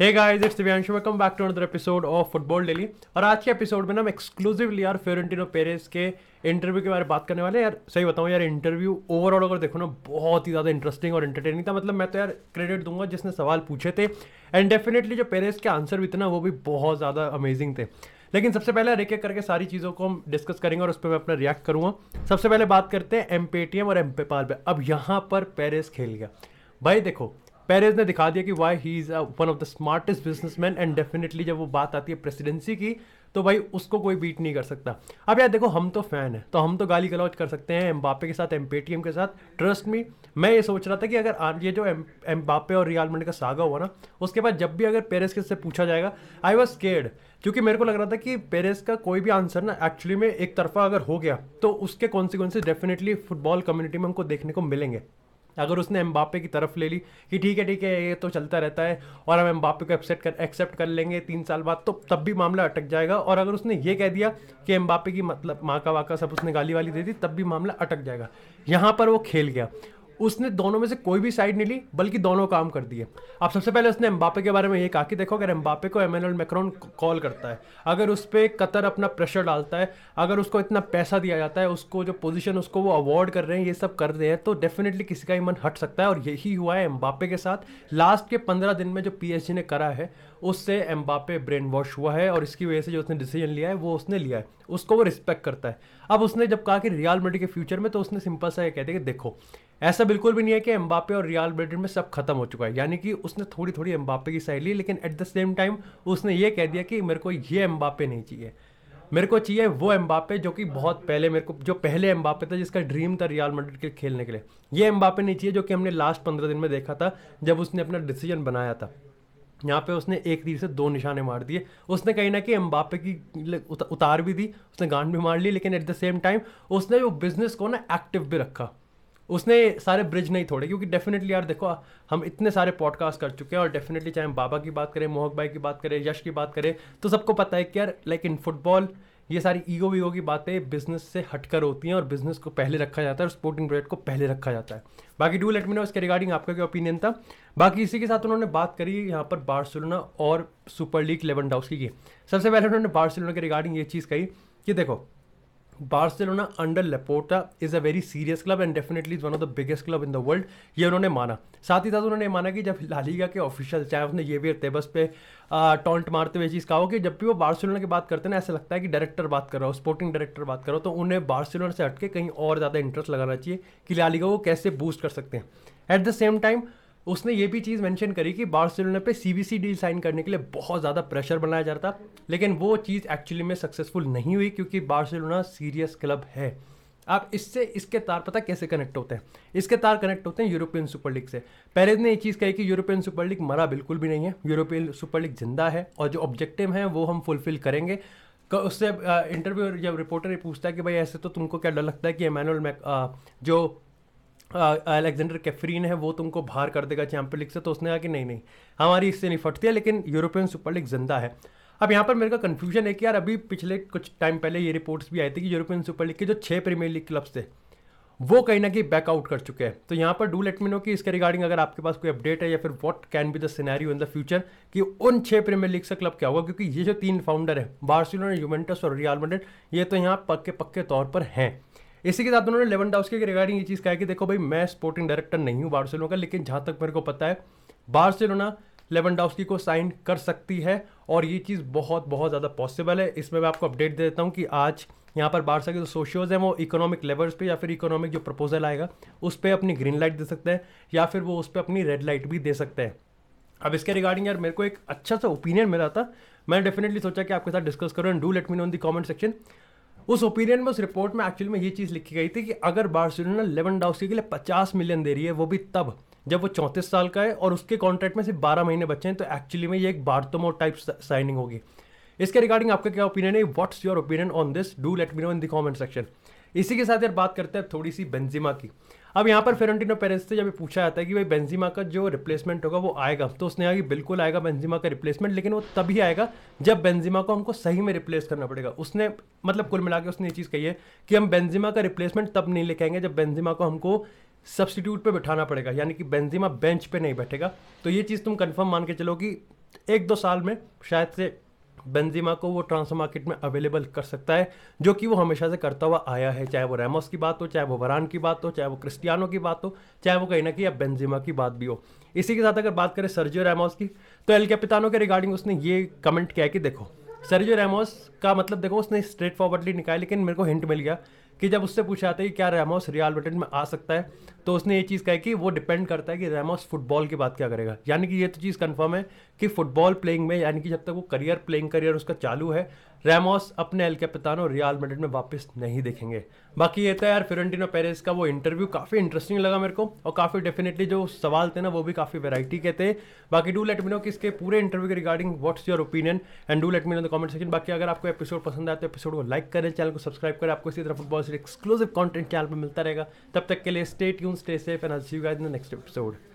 hey guys it's Divyanshu welcome back to another episode of Football Daily और आज के episode में ना हम एक्सक्लूसिवली यार फेरेंटिनो पेरेस के इंटरव्यू के बारे में बात करने वाले यार सही बताऊँ यार इंटरव्यू ओवरऑल अगर देखो ना बहुत ही ज़्यादा इंटरेस्टिंग और इंटरटेनिंग था मतलब मैं तो यार क्रेडिट दूंगा जिसने सवाल पूछे थे एंड डेफिनेटली जो पेरेस के आंसर भी थे ना वो भी बहुत ज़्यादा अमेजिंग थे लेकिन सबसे पहले एक एक करके सारी चीज़ों को हम डिस्कस करेंगे और उस पर मैं अपना रिएक्ट करूँगा सबसे पहले बात करते हैं एम और एम पे अब यहाँ पर पेरेस खेल गया भाई देखो पेरेज ने दिखा दिया कि why he is one of the smartest businessman and definitely जब वो बात आती है प्रेसिडेंसी की तो भाई उसको कोई बीट नहीं कर सकता अब यार देखो हम तो फैन है तो हम तो गाली गलौज कर सकते हैं एम्बापे के साथ एम्पेटीएम के साथ ट्रस्ट मी मैं ये सोच रहा था कि अगर ये जो एम्बापे और रियाल मंड का सागा हुआ ना उसके बाद जब भी अगर पेरेस के से पूछा जाएगा आई वॉज केयर्ड क्योंकि मेरे को लग रहा था कि पेरेस का कोई भी आंसर ना एक्चुअली में एक तरफा अगर हो गया तो उसके कॉन्सिक्वेंसेज डेफिनेटली फुटबॉल कम्युनिटी में हमको देखने को मिलेंगे अगर उसने एम्बापे की तरफ ले ली कि ठीक है ठीक है ये तो चलता रहता है और हम एम्बापे को एक्सेप्ट कर एक्सेप्ट कर लेंगे तीन साल बाद तो तब भी मामला अटक जाएगा और अगर उसने ये कह दिया कि एम्बापे की मतलब माँ का वाका सब उसने गाली वाली दे दी तब भी मामला अटक जाएगा यहाँ पर वो खेल गया उसने दोनों में से कोई भी साइड नहीं ली बल्कि दोनों काम कर दिए अब सबसे पहले उसने एम्बापे के बारे में ये कहा कि देखो अगर एम्बापे को एमेनल मैक्रॉन कॉल करता है अगर उस पर कतर अपना प्रेशर डालता है अगर उसको इतना पैसा दिया जाता है उसको जो पोजिशन उसको वो अवॉर्ड कर रहे हैं ये सब कर रहे हैं तो डेफिनेटली किसी का ही मन हट सकता है और यही हुआ है एम्बापे के साथ लास्ट के पंद्रह दिन में जो पी ने करा है उससे एम्बापे ब्रेन वॉश हुआ है और इसकी वजह से जो उसने डिसीजन लिया है वो उसने लिया है उसको वो रिस्पेक्ट करता है अब उसने जब कहा कि रियल मेडी के फ्यूचर में तो उसने सिंपल सा ये कह दिया कि देखो ऐसा बिल्कुल भी नहीं है कि एम्बापे और रियाल ब्रेडिड में सब खत्म हो चुका है यानी कि उसने थोड़ी थोड़ी एम्बापे की सहेली ली लेकिन एट द सेम टाइम उसने ये कह दिया कि मेरे को ये एम्बापे नहीं चाहिए मेरे को चाहिए वो एम्बापे जो कि बहुत पहले मेरे को जो पहले एम्बापे था जिसका ड्रीम था रियाल मेड्रिड के खेलने के लिए ये एम्बापे नहीं चाहिए जो कि हमने लास्ट पंद्रह दिन में देखा था जब उसने अपना डिसीजन बनाया था यहाँ पे उसने एक तीर से दो निशाने मार दिए उसने कहीं ना कि एम्बापे की उतार भी दी उसने गांड भी मार ली लेकिन एट द सेम टाइम उसने वो बिजनेस को ना एक्टिव भी रखा उसने सारे ब्रिज नहीं थोड़े क्योंकि डेफिनेटली यार देखो हम इतने सारे पॉडकास्ट कर चुके हैं और डेफिनेटली चाहे हम बाबा की बात करें मोहक भाई की बात करें यश की बात करें तो सबको पता है कि यार लाइक इन फुटबॉल ये सारी ईगो वीगो की बातें बिजनेस से हटकर होती हैं और बिजनेस को पहले रखा जाता है और स्पोर्टिंग प्रोजेक्ट को पहले रखा जाता है बाकी डू लेट मी नो इसके रिगार्डिंग आपका क्या ओपिनियन था बाकी इसी के साथ उन्होंने बात करी यहाँ पर बार्सिलोना और सुपर लीग लेवन डाउस की सबसे पहले उन्होंने बार्सिलोना के रिगार्डिंग ये चीज़ कही कि देखो Barcelona under Laporta is a very serious club and definitely is one of the biggest club in the world ये उन्होंने माना साथ ही साथ उन्होंने माना कि जब लालीगा के ऑफिशियल चाहे उसने ये भी तेबस पे टॉन्ट मारते हुए चीज़ कहा हो कि जब भी वो बार्सिलोना की बात करते हैं ना ऐसा लगता है कि डायरेक्टर बात कर रहा हो स्पोर्टिंग डायरेक्टर बात कर रहा हो तो उन्हें बार्सिलोना से हटके कहीं और ज़्यादा इंटरेस्ट लगाना चाहिए कि लालीगा को कैसे बूस्ट कर सकते हैं एट द सेम टाइम उसने ये भी चीज़ मेंशन करी कि बार्सिलोना पे सी डील साइन करने के लिए बहुत ज़्यादा प्रेशर बनाया जाता लेकिन वो चीज़ एक्चुअली में सक्सेसफुल नहीं हुई क्योंकि बार्सिलोना सीरियस क्लब है आप इससे इसके तार पता कैसे कनेक्ट होते हैं इसके तार कनेक्ट होते हैं यूरोपियन सुपर लीग से पेरेज ने ये चीज़ कही कि यूरोपियन सुपर लीग मरा बिल्कुल भी नहीं है यूरोपियन सुपर लीग जिंदा है और जो ऑब्जेक्टिव है वो हम फुलफिल करेंगे उससे इंटरव्यू जब रिपोर्टर ये पूछता है कि भाई ऐसे तो तुमको क्या डर लगता है कि एमानुअल मैक जो अलेक्जेंडर कैफरीन है वो तुमको बाहर कर देगा चैंपियन लीग से तो उसने कहा कि नहीं नहीं हमारी इससे नहीं फटती है लेकिन यूरोपियन सुपर लीग जिंदा है अब यहाँ पर मेरे का कन्फ्यूजन है कि यार अभी पिछले कुछ टाइम पहले ये रिपोर्ट्स भी आई थी कि यूरोपियन सुपर लीग के जो छः प्रीमियर लीग क्लब्स थे वो कहीं ना कहीं बैकआउट कर चुके हैं तो यहाँ पर डू लेट मी नो कि इसके रिगार्डिंग अगर आपके पास कोई अपडेट है या फिर what can be the scenario in the future कि उन छः प्रीमियर लीग से क्लब क्या होगा क्योंकि ये जो तीन फाउंडर हैं बार्सिलोना यूमेंटस और रियाल मेड्रिड ये तो यहाँ पक्के पक्के तौर पर हैं इसी के साथ उन्होंने लेवन डाउस के रिगार्डिंग ये चीज़ कहा कि देखो भाई मैं स्पोर्टिंग डायरेक्टर नहीं हूँ बार्सिलोना का लेकिन जहाँ तक मेरे को पता है बार्सिलोना लेवन डाउस्की को साइन कर सकती है और ये चीज़ बहुत बहुत ज़्यादा पॉसिबल है इसमें मैं आपको अपडेट दे देता हूँ कि आज यहाँ पर बारसा के जो सोशियोज़ हैं वो इकोनॉमिक लेवल्स पे या फिर इकोनॉमिक जो प्रपोजल आएगा उस पर अपनी ग्रीन लाइट दे सकते हैं या फिर वो उस पर अपनी रेड लाइट भी दे सकते हैं अब इसके रिगार्डिंग यार मेरे को एक अच्छा सा ओपिनियन मिला था मैंने डेफिनेटली सोचा कि आपके साथ डिस्कस करूँ and do let me know in the comment section उस ओपिनियन में उस रिपोर्ट में एक्चुअली में ये चीज़ लिखी गई थी कि अगर बार्सिलोना लेवन के लिए पचास मिलियन दे रही है वो भी तब जब वो चौंतीस साल का है और उसके कॉन्ट्रैक्ट में सिर्फ बारह महीने बचे हैं तो एक्चुअली में ये एक बारतोमो टाइप साइनिंग होगी इसके रिगार्डिंग आपका क्या ओपिनियन है what's your opinion on this do let me know in the comment section इसी के साथ यार बात करते हैं थोड़ी सी बेंजिमा की अब यहाँ पर फेरेंटिनो पेरेंस से जब पूछा जाता है कि भाई बेंजीमा का जो रिप्लेसमेंट होगा वो आएगा तो उसने कहा कि बिल्कुल आएगा बेंजीमा का रिप्लेसमेंट लेकिन वो तभी आएगा जब बेंजीमा को हमको सही में रिप्लेस करना पड़ेगा उसने मतलब कुल मिला उसने ये चीज़ कही है कि हम बेंजीमा का रिप्लेसमेंट तब नहीं लेके आएंगे जब बेंजीमा को हमको सब्सटीट्यूट पर बिठाना पड़ेगा यानी कि बेंजीमा बेंच पर नहीं बैठेगा तो ये चीज़ तुम कन्फर्म मान के चलो कि एक दो साल में शायद से बेंजिमा को वो ट्रांसफर मार्केट में अवेलेबल कर सकता है जो कि वो हमेशा से करता हुआ आया है चाहे वो रेमोस की बात हो चाहे वो वरान की बात हो चाहे वो क्रिस्टियानो की बात हो चाहे वो कहीं ना कहीं अब बेंजिमा की बात भी हो इसी के साथ अगर बात करें सर्जियो रेमोस की तो एल कैपितानो के रिगार्डिंग उसने ये कमेंट किया कि देखो सर्जियो रेमोस का मतलब देखो उसने स्ट्रेट फॉरवर्डली निकाला लेकिन मेरे को हिंट मिल गया कि जब उससे पूछा जाता है कि क्या रेमोस रियल मेड्रिड में आ सकता है तो उसने ये चीज़ कही कि वो डिपेंड करता है कि रेमोस फुटबॉल की बात क्या करेगा यानी कि ये तो चीज़ कंफर्म है कि फुटबॉल प्लेइंग में यानी कि जब तक वो करियर प्लेइंग करियर उसका चालू है रेमोस अपने एल और रियाल मेडिट में वापस नहीं देखेंगे बाकी ये था तो यार फिरेंटिनो पेरेस का वो इंटरव्यू काफ़ी इंटरेस्टिंग लगा मेरे को और काफ़ी डेफिनेटली जो सवाल थे ना वो भी काफ़ी वैरायटी के थे बाकी डू लेट मी नो कि इसके पूरे इंटरव्यू के regarding what's your opinion and do let me know the comment section बाकी अगर आपको एपिसोड पसंद आया तो एपिसोड को लाइक करें चैनल को सब्सक्राइब करें आपको इसी तरह फुटबॉल से एक्सक्लूसिव कॉन्टेंट चैनल पर मिलता रहेगा तब तक के लिए stay tuned stay safe and see you guys in the next episode